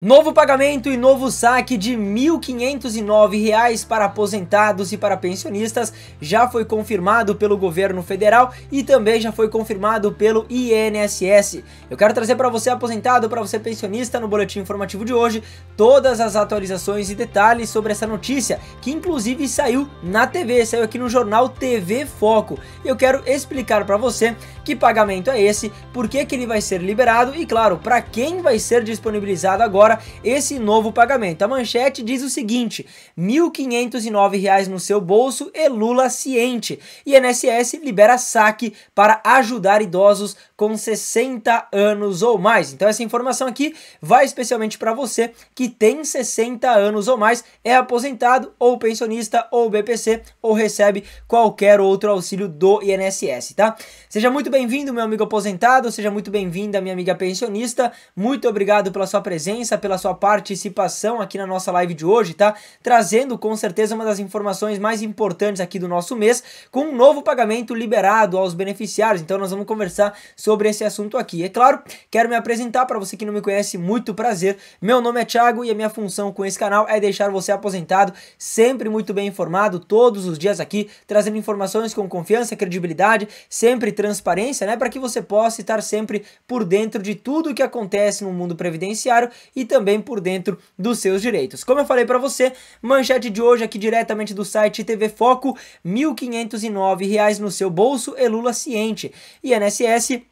Novo pagamento e novo saque de R$ 1.509 para aposentados e para pensionistas já foi confirmado pelo governo federal e também já foi confirmado pelo INSS. Eu quero trazer para você aposentado, para você pensionista no boletim informativo de hoje, todas as atualizações e detalhes sobre essa notícia, que inclusive saiu na TV, saiu aqui no jornal TV Foco. Eu quero explicar para você que pagamento é esse, por que que ele vai ser liberado e claro, para quem vai ser disponibilizado agora agora esse novo pagamento. A manchete diz o seguinte: R$ 1.509 no seu bolso e Lula ciente. INSS libera saque para ajudar idosos com 60 anos ou mais. Então essa informação aqui vai especialmente para você que tem 60 anos ou mais, é aposentado ou pensionista ou BPC ou recebe qualquer outro auxílio do INSS, tá? Seja muito bem-vindo, meu amigo aposentado, seja muito bem-vinda, minha amiga pensionista. Muito obrigado pela sua presença, pela sua participação aqui na nossa live de hoje, tá? Trazendo com certeza uma das informações mais importantes aqui do nosso mês, com um novo pagamento liberado aos beneficiários. Então nós vamos conversar sobre esse assunto aqui. É claro, quero me apresentar para você que não me conhece, muito prazer. Meu nome é Thiago e a minha função com esse canal é deixar você aposentado, sempre muito bem informado, todos os dias aqui, trazendo informações com confiança, credibilidade, sempre transparência, né? Para que você possa estar sempre por dentro de tudo o que acontece no mundo previdenciário e também por dentro dos seus direitos. Como eu falei para você, manchete de hoje aqui diretamente do site TV Foco, R$ 1.509 no seu bolso e Lula ciente. INSS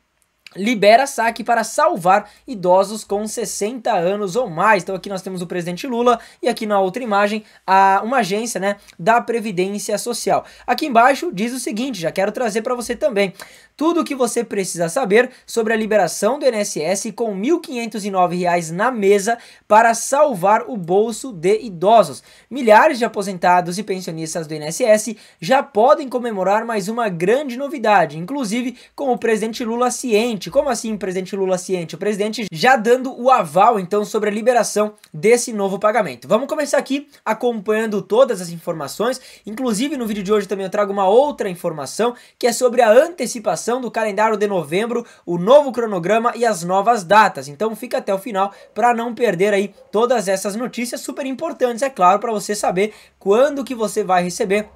libera saque para salvar idosos com 60 anos ou mais. Então aqui nós temos o presidente Lula e aqui na outra imagem a uma agência, né, da Previdência Social. Aqui embaixo diz o seguinte, já quero trazer para você também tudo o que você precisa saber sobre a liberação do INSS com R$ 1.509 na mesa para salvar o bolso de idosos. Milhares de aposentados e pensionistas do INSS já podem comemorar mais uma grande novidade, inclusive com o presidente Lula ciente. Como assim, presidente Lula ciente? O presidente já dando o aval então sobre a liberação desse novo pagamento. Vamos começar aqui acompanhando todas as informações, inclusive no vídeo de hoje também eu trago uma outra informação que é sobre a antecipação do calendário de novembro, o novo cronograma e as novas datas. Então fica até o final para não perder aí todas essas notícias super importantes, é claro, para você saber quando que você vai receber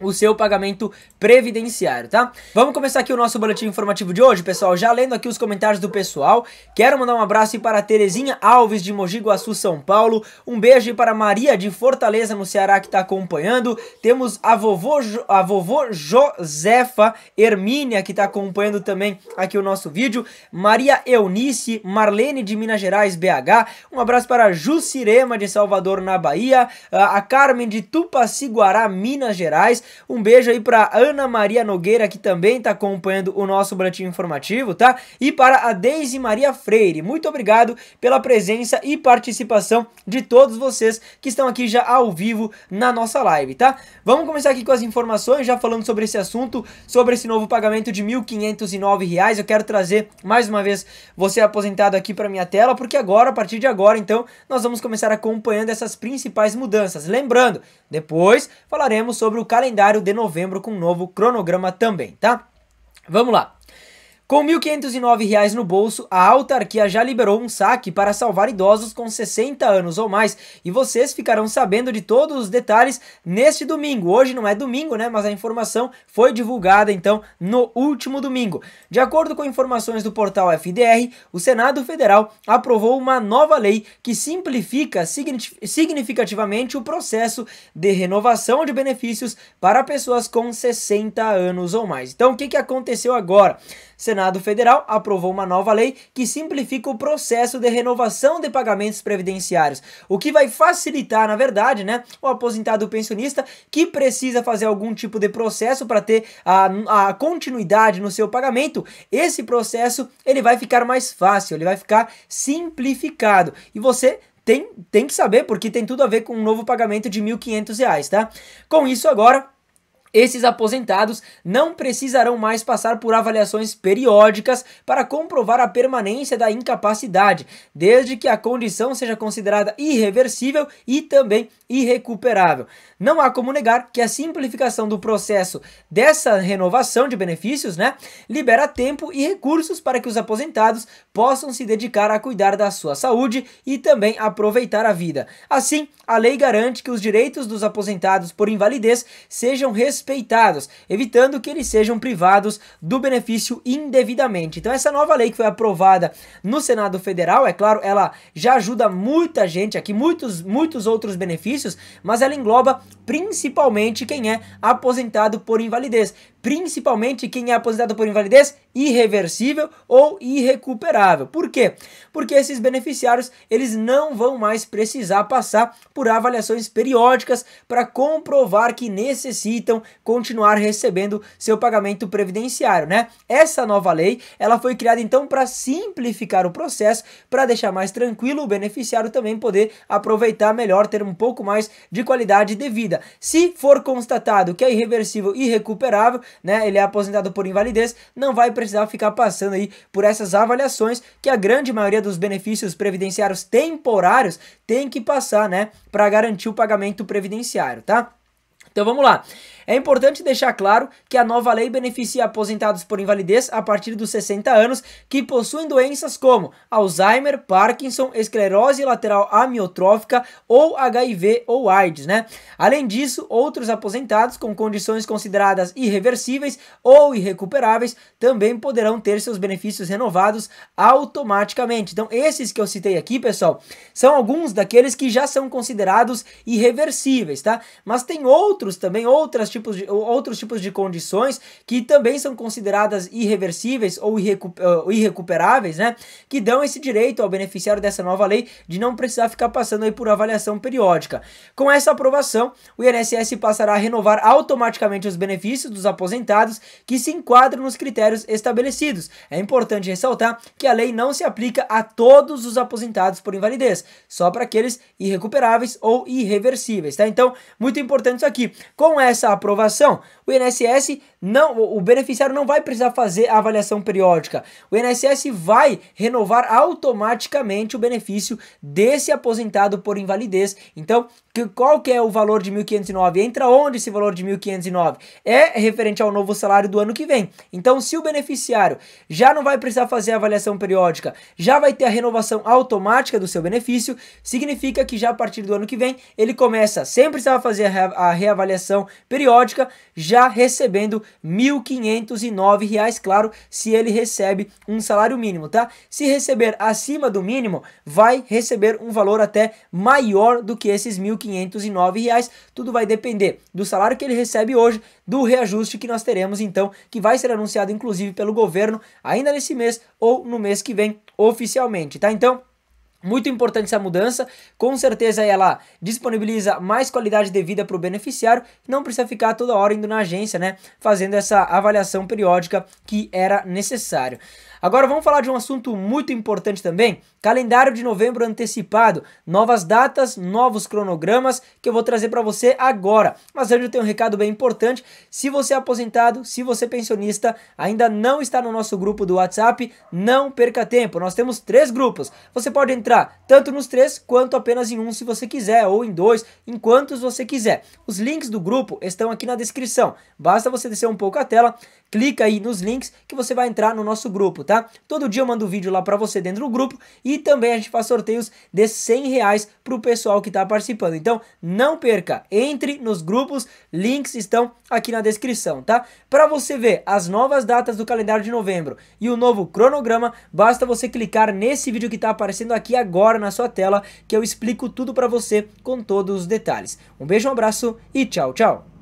o seu pagamento previdenciário, tá? Vamos começar aqui o nosso boletim informativo de hoje, pessoal. Já lendo aqui os comentários do pessoal, quero mandar um abraço para a Terezinha Alves de Mogi Guaçu, São Paulo. Um beijo para a Maria de Fortaleza, no Ceará, que está acompanhando. Temos a vovô, jo a vovô Josefa Hermínia, que está acompanhando também aqui o nosso vídeo. Maria Eunice, Marlene de Minas Gerais, BH. Um abraço para a Jucirema de Salvador, na Bahia. Ah, a Carmen de Tupaciguará, Minas Gerais. Um beijo aí para Ana Maria Nogueira, que também está acompanhando o nosso boletim informativo, tá? E para a Deise Maria Freire. Muito obrigado pela presença e participação de todos vocês que estão aqui já ao vivo na nossa live, tá? Vamos começar aqui com as informações, já falando sobre esse assunto, sobre esse novo pagamento de R$ 1.509. Eu quero trazer mais uma vez você aposentado aqui para minha tela, porque agora, a partir de agora, então, nós vamos começar acompanhando essas principais mudanças. Lembrando, depois falaremos sobre o calendário calendário de novembro com um novo cronograma também, tá? Vamos lá. Com R$ 1.509 no bolso, a autarquia já liberou um saque para salvar idosos com 60 anos ou mais. E vocês ficarão sabendo de todos os detalhes neste domingo. Hoje não é domingo, né? Mas a informação foi divulgada então no último domingo. De acordo com informações do portal FDR, o Senado Federal aprovou uma nova lei que simplifica significativamente o processo de renovação de benefícios para pessoas com 60 anos ou mais. Então, o que, que aconteceu agora? Senado Senado Federal aprovou uma nova lei que simplifica o processo de renovação de pagamentos previdenciários, o que vai facilitar, na verdade, né, o aposentado pensionista que precisa fazer algum tipo de processo para ter a, a continuidade no seu pagamento. Esse processo ele vai ficar mais fácil, ele vai ficar simplificado e você tem, tem que saber porque tem tudo a ver com um novo pagamento de R$ 1.500, tá? Com isso agora esses aposentados não precisarão mais passar por avaliações periódicas para comprovar a permanência da incapacidade, desde que a condição seja considerada irreversível e também irrecuperável. Não há como negar que a simplificação do processo dessa renovação de benefícios, né, libera tempo e recursos para que os aposentados possam se dedicar a cuidar da sua saúde e também aproveitar a vida. Assim, a lei garante que os direitos dos aposentados por invalidez sejam respeitados respeitados, evitando que eles sejam privados do benefício indevidamente. Então essa nova lei que foi aprovada no Senado Federal, é claro, ela já ajuda muita gente aqui, muitos, muitos outros benefícios, mas ela engloba principalmente quem é aposentado por invalidez, principalmente quem é aposentado por invalidez irreversível ou irrecuperável. Por quê? Porque esses beneficiários, eles não vão mais precisar passar por avaliações periódicas para comprovar que necessitam continuar recebendo seu pagamento previdenciário, né? Essa nova lei, ela foi criada então para simplificar o processo, para deixar mais tranquilo o beneficiário também poder aproveitar melhor, ter um pouco mais de qualidade de vida. Se for constatado que é irreversível e recuperável, né, ele é aposentado por invalidez, não vai precisar ficar passando aí por essas avaliações que a grande maioria dos benefícios previdenciários temporários tem que passar, né, para garantir o pagamento previdenciário, tá? Então vamos lá. É importante deixar claro que a nova lei beneficia aposentados por invalidez a partir dos 60 anos que possuem doenças como Alzheimer, Parkinson, esclerose lateral amiotrófica ou HIV ou AIDS, né? Além disso, outros aposentados com condições consideradas irreversíveis ou irrecuperáveis também poderão ter seus benefícios renovados automaticamente. Então, esses que eu citei aqui, pessoal, são alguns daqueles que já são considerados irreversíveis, tá? Mas tem outros também, outras tipo tipos de, outros tipos de condições que também são consideradas irreversíveis ou eh, irrecuperáveis, né? Que dão esse direito ao beneficiário dessa nova lei de não precisar ficar passando aí por avaliação periódica. Com essa aprovação, o INSS passará a renovar automaticamente os benefícios dos aposentados que se enquadram nos critérios estabelecidos. É importante ressaltar que a lei não se aplica a todos os aposentados por invalidez, só para aqueles irrecuperáveis ou irreversíveis, tá? Então, muito importante isso aqui. Com essa aprovação. O INSS não, o beneficiário não vai precisar fazer a avaliação periódica. O INSS vai renovar automaticamente o benefício desse aposentado por invalidez. Então, qual que é o valor de 1.509? Entra onde esse valor de 1.509? É referente ao novo salário do ano que vem. Então, se o beneficiário já não vai precisar fazer a avaliação periódica, já vai ter a renovação automática do seu benefício, significa que já a partir do ano que vem ele começa sempre precisar fazer a reavaliação periódica periódica, já recebendo R$ 1.509, claro, se ele recebe um salário mínimo, tá? Se receber acima do mínimo, vai receber um valor até maior do que esses R$ 1.509. Tudo vai depender do salário que ele recebe hoje, do reajuste que nós teremos, então, que vai ser anunciado inclusive pelo governo ainda nesse mês ou no mês que vem oficialmente, tá? Então, muito importante essa mudança, com certeza ela disponibiliza mais qualidade de vida para o beneficiário, não precisa ficar toda hora indo na agência, né, fazendo essa avaliação periódica que era necessário. Agora vamos falar de um assunto muito importante também: calendário de novembro antecipado, novas datas, novos cronogramas que eu vou trazer para você agora. Mas antes eu tenho um recado bem importante: se você é aposentado, se você é pensionista, ainda não está no nosso grupo do WhatsApp, não perca tempo. Nós temos três grupos. Você pode entrar tanto nos três quanto apenas em um se você quiser, ou em dois, em quantos você quiser. Os links do grupo estão aqui na descrição. Basta você descer um pouco a tela clica aí nos links que você vai entrar no nosso grupo, tá? Todo dia eu mando vídeo lá para você dentro do grupo e também a gente faz sorteios de 100 reais pro pessoal que tá participando. Então, não perca, entre nos grupos, links estão aqui na descrição, tá? Para você ver as novas datas do calendário de novembro e o novo cronograma, basta você clicar nesse vídeo que tá aparecendo aqui agora na sua tela, que eu explico tudo para você com todos os detalhes. Um beijo, um abraço e tchau, tchau!